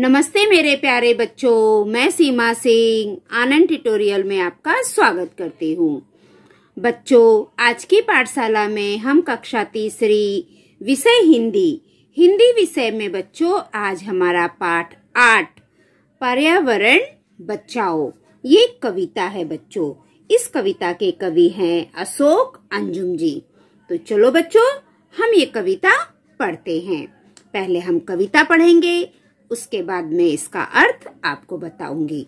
नमस्ते मेरे प्यारे बच्चों मैं सीमा सिंह आनंद ट्यूटोरियल में आपका स्वागत करती हूँ बच्चों आज की पाठशाला में हम कक्षा तीसरी विषय हिंदी हिंदी विषय में बच्चों आज हमारा पाठ आठ पर्यावरण बचाओ ये कविता है बच्चों इस कविता के कवि हैं अशोक अंजुम जी तो चलो बच्चों हम ये कविता पढ़ते हैं पहले हम कविता पढ़ेंगे उसके बाद मैं इसका अर्थ आपको बताऊंगी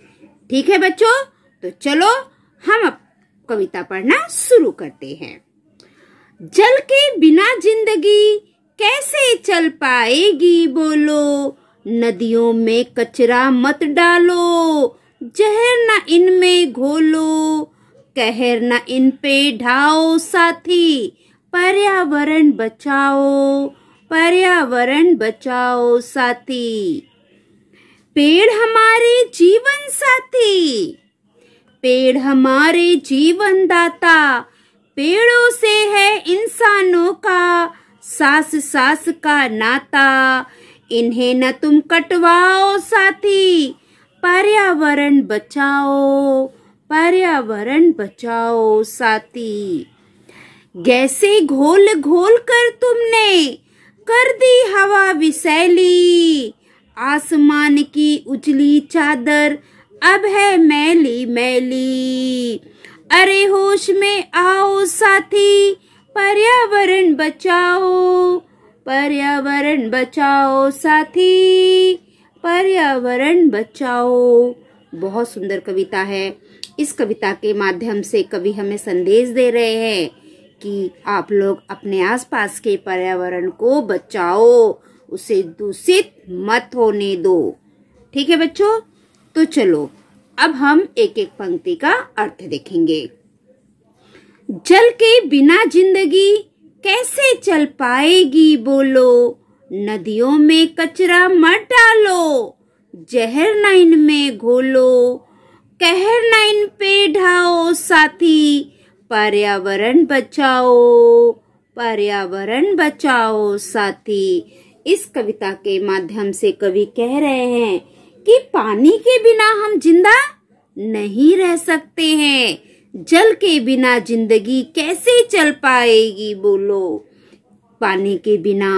ठीक है बच्चों तो चलो हम अब कविता पढ़ना शुरू करते हैं जल के बिना जिंदगी कैसे चल पाएगी बोलो नदियों में कचरा मत डालो जहर न इनमें घोलो कहर न इन पे ढाओ साथी पर्यावरण बचाओ पर्यावरण बचाओ साथी पेड़ हमारे जीवन साथी पेड़ हमारे जीवन दाता पेड़ों से है इंसानों का सास सास का नाता इन्हें न तुम कटवाओ साथी पर्यावरण बचाओ पर्यावरण बचाओ साथी गैसे घोल घोल कर तुमने कर दी हवा विसैली आसमान की उजली चादर अब है मैली मैली अरे होश में आओ साथी पर्यावरण बचाओ पर्यावरण बचाओ साथी पर्यावरण बचाओ बहुत सुंदर कविता है इस कविता के माध्यम से कवि हमें संदेश दे रहे हैं कि आप लोग अपने आसपास के पर्यावरण को बचाओ उसे दूषित मत होने दो ठीक है बच्चों तो चलो अब हम एक एक पंक्ति का अर्थ देखेंगे जल के बिना जिंदगी कैसे चल पाएगी बोलो नदियों में कचरा मत डालो जहर न में घोलो कहर न इन पे ढाओ साथी पर्यावरण बचाओ पर्यावरण बचाओ साथी इस कविता के माध्यम से कवि कह रहे हैं कि पानी के बिना हम जिंदा नहीं रह सकते हैं जल के बिना जिंदगी कैसे चल पाएगी बोलो पानी के बिना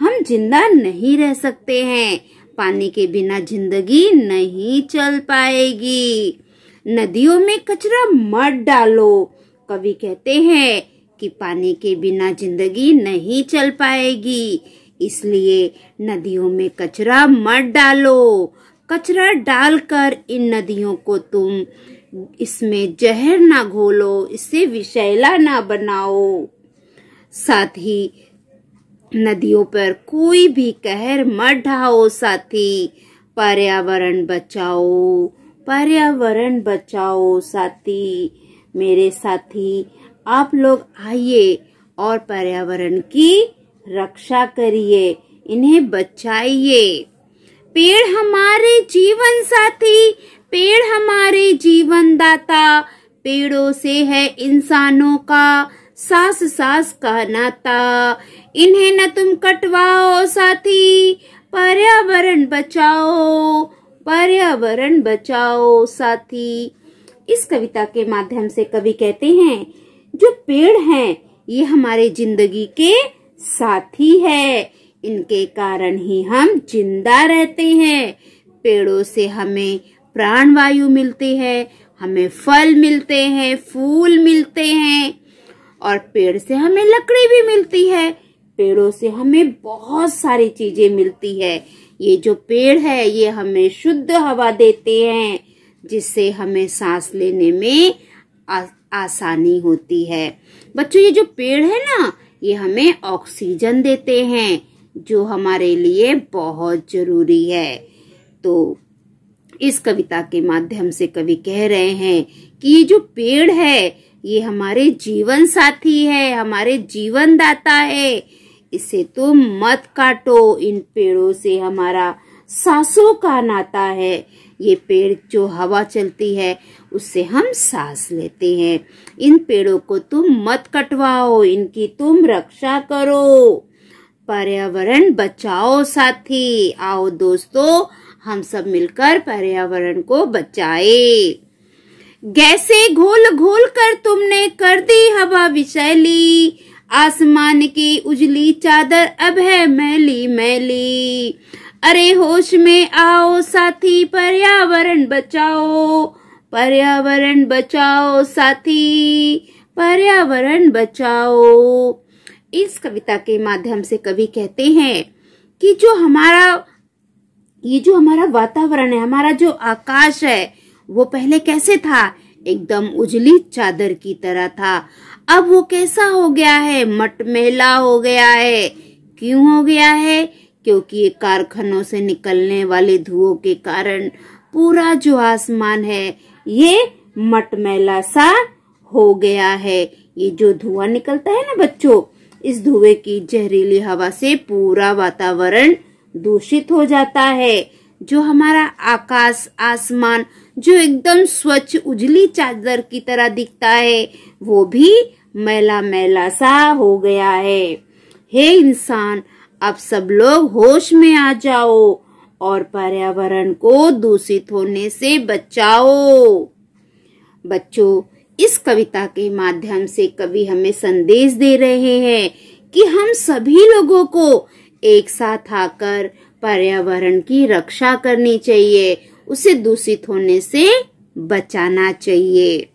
हम जिंदा नहीं रह सकते हैं पानी के बिना जिंदगी नहीं चल पाएगी नदियों में कचरा मत डालो कवि कहते हैं कि पानी के बिना जिंदगी नहीं चल पाएगी इसलिए नदियों में कचरा मत डालो कचरा डालकर इन नदियों को तुम इसमें जहर ना घोलो इसे विषैला ना बनाओ साथ ही नदियों पर कोई भी कहर मत ढाओ साथी पर्यावरण बचाओ पर्यावरण बचाओ साथी मेरे साथी आप लोग आइए और पर्यावरण की रक्षा करिए इन्हें बचाइए पेड़ हमारे जीवन साथी पेड़ हमारे जीवन दाता पेड़ों से है इंसानों का सास सास का नाता इन्हें न तुम कटवाओ साथी पर्यावरण बचाओ पर्यावरण बचाओ साथी इस कविता के माध्यम से कवि कहते हैं जो पेड़ हैं ये हमारे जिंदगी के साथी है इनके कारण ही हम जिंदा रहते हैं पेड़ों से हमें प्राण वायु मिलती है हमें फल मिलते हैं फूल मिलते हैं और पेड़ से हमें लकड़ी भी मिलती है पेड़ों से हमें बहुत सारी चीजें मिलती है ये जो पेड़ है ये हमें शुद्ध हवा देते हैं जिससे हमें सांस लेने में आ, आसानी होती है बच्चों ये जो पेड़ है ना ये हमें ऑक्सीजन देते हैं जो हमारे लिए बहुत जरूरी है तो इस कविता के माध्यम से कवि कह रहे हैं कि ये जो पेड़ है ये हमारे जीवन साथी है हमारे जीवन दाता है इसे तो मत काटो इन पेड़ों से हमारा सांसों का नाता है ये पेड़ जो हवा चलती है उससे हम सांस लेते हैं इन पेड़ों को तुम मत कटवाओ इनकी तुम रक्षा करो पर्यावरण बचाओ साथी आओ दोस्तों हम सब मिलकर पर्यावरण को बचाए गैसे घोल घोल कर तुमने कर दी हवा विशैली आसमान की उजली चादर अब है मैली मैली अरे होश में आओ साथी पर्यावरण बचाओ पर्यावरण बचाओ साथी पर्यावरण बचाओ इस कविता के माध्यम से कवि कहते हैं कि जो हमारा ये जो हमारा वातावरण है हमारा जो आकाश है वो पहले कैसे था एकदम उजली चादर की तरह था अब वो कैसा हो गया है मटमेला हो गया है क्यों हो गया है क्योंकि कारखानों से निकलने वाले धुओं के कारण पूरा जो आसमान है ये मटमैला सा हो गया है ये जो धुआं निकलता है ना बच्चों इस धुएं की जहरीली हवा से पूरा वातावरण दूषित हो जाता है जो हमारा आकाश आसमान जो एकदम स्वच्छ उजली चादर की तरह दिखता है वो भी मैला मैला सा हो गया है हे इंसान अब सब लोग होश में आ जाओ और पर्यावरण को दूषित होने से बचाओ बच्चों इस कविता के माध्यम से कवि हमें संदेश दे रहे हैं कि हम सभी लोगों को एक साथ आकर पर्यावरण की रक्षा करनी चाहिए उसे दूषित होने से बचाना चाहिए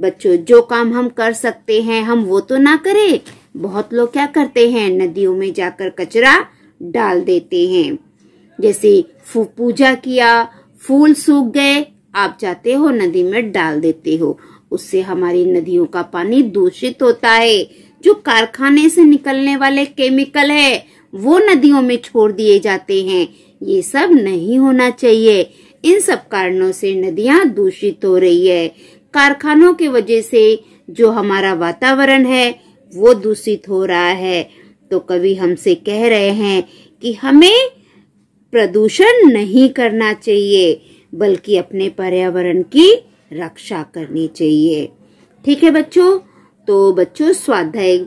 बच्चों जो काम हम कर सकते हैं हम वो तो ना करें बहुत लोग क्या करते हैं नदियों में जाकर कचरा डाल देते हैं जैसे पूजा किया फूल सूख गए आप जाते हो नदी में डाल देते हो उससे हमारी नदियों का पानी दूषित होता है जो कारखाने से निकलने वाले केमिकल है वो नदियों में छोड़ दिए जाते हैं ये सब नहीं होना चाहिए इन सब कारणों से नदियां दूषित हो रही है कारखानों के वजह से जो हमारा वातावरण है वो दूषित हो रहा है तो कवि हमसे कह रहे हैं कि हमें प्रदूषण नहीं करना चाहिए बल्कि अपने पर्यावरण की रक्षा करनी चाहिए ठीक है बच्चों तो बच्चों स्वाध्याय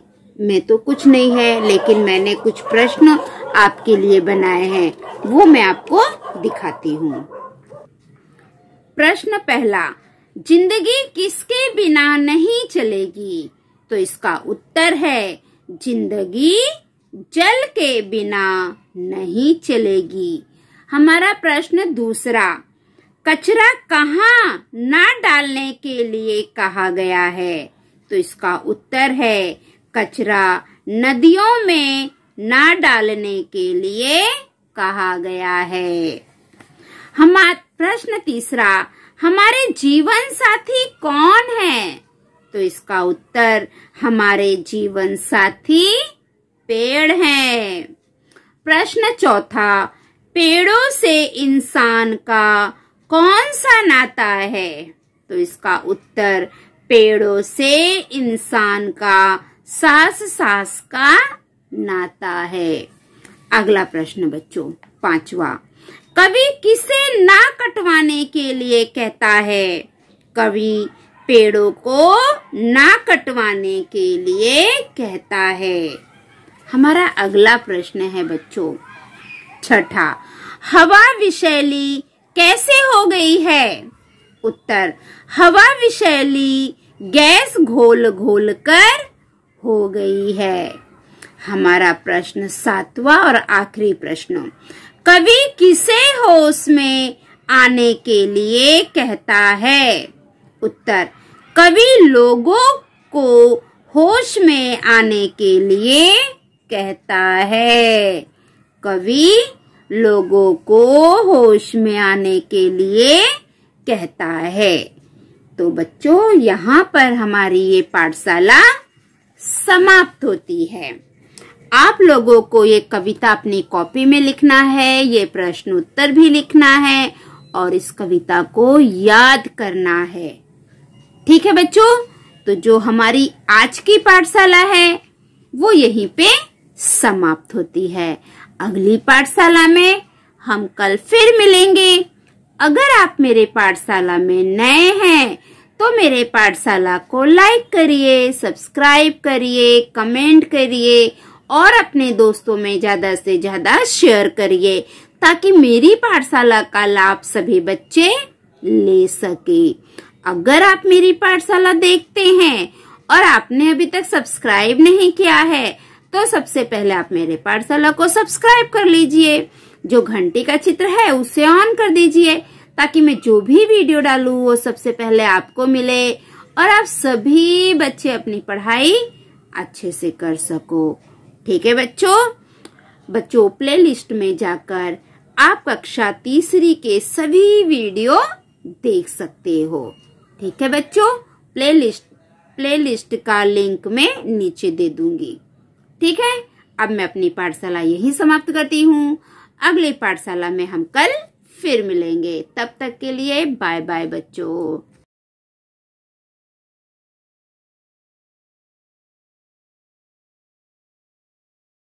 में तो कुछ नहीं है लेकिन मैंने कुछ प्रश्न आपके लिए बनाए हैं वो मैं आपको दिखाती हूँ प्रश्न पहला जिंदगी किसके बिना नहीं चलेगी तो इसका उत्तर है जिंदगी जल के बिना नहीं चलेगी हमारा प्रश्न दूसरा कचरा कहाँ ना डालने के लिए कहा गया है तो इसका उत्तर है कचरा नदियों में ना डालने के लिए कहा गया है हमारा प्रश्न तीसरा हमारे जीवन साथी कौन है तो इसका उत्तर हमारे जीवन साथी पेड़ है प्रश्न चौथा पेड़ों से इंसान का कौन सा नाता है तो इसका उत्तर पेड़ों से इंसान का सास सास का नाता है अगला प्रश्न बच्चों पांचवा कवि किसे ना कटवाने के लिए कहता है कवि पेड़ों को ना कटवाने के लिए कहता है हमारा अगला प्रश्न है बच्चों छठा हवा विशैली कैसे हो गई है उत्तर हवा विशैली गैस घोल घोल कर हो गई है हमारा प्रश्न सातवां और आखिरी प्रश्न कवि किसे होश में आने के लिए कहता है उत्तर कवि लोगों को होश में आने के लिए कहता है कवि लोगों को होश में आने के लिए कहता है तो बच्चों यहाँ पर हमारी ये पाठशाला समाप्त होती है आप लोगों को ये कविता अपनी कॉपी में लिखना है ये प्रश्न उत्तर भी लिखना है और इस कविता को याद करना है ठीक है बच्चों तो जो हमारी आज की पाठशाला है वो यहीं पे समाप्त होती है अगली पाठशाला में हम कल फिर मिलेंगे अगर आप मेरे पाठशाला में नए हैं तो मेरे पाठशाला को लाइक करिए सब्सक्राइब करिए कमेंट करिए और अपने दोस्तों में ज्यादा से ज्यादा शेयर करिए ताकि मेरी पाठशाला का लाभ सभी बच्चे ले सके अगर आप मेरी पाठशाला देखते हैं और आपने अभी तक सब्सक्राइब नहीं किया है तो सबसे पहले आप मेरे पाठशाला को सब्सक्राइब कर लीजिए जो घंटी का चित्र है उसे ऑन कर दीजिए ताकि मैं जो भी वीडियो डालू वो सबसे पहले आपको मिले और आप सभी बच्चे अपनी पढ़ाई अच्छे से कर सको ठीक है बच्चों बच्चों प्ले लिस्ट में जाकर आप कक्षा तीसरी के सभी वीडियो देख सकते हो ठीक है बच्चों प्लेलिस्ट प्लेलिस्ट का लिंक मैं नीचे दे दूंगी ठीक है अब मैं अपनी पाठशाला यही समाप्त करती हूँ अगली पाठशाला में हम कल फिर मिलेंगे तब तक के लिए बाय बाय बच्चों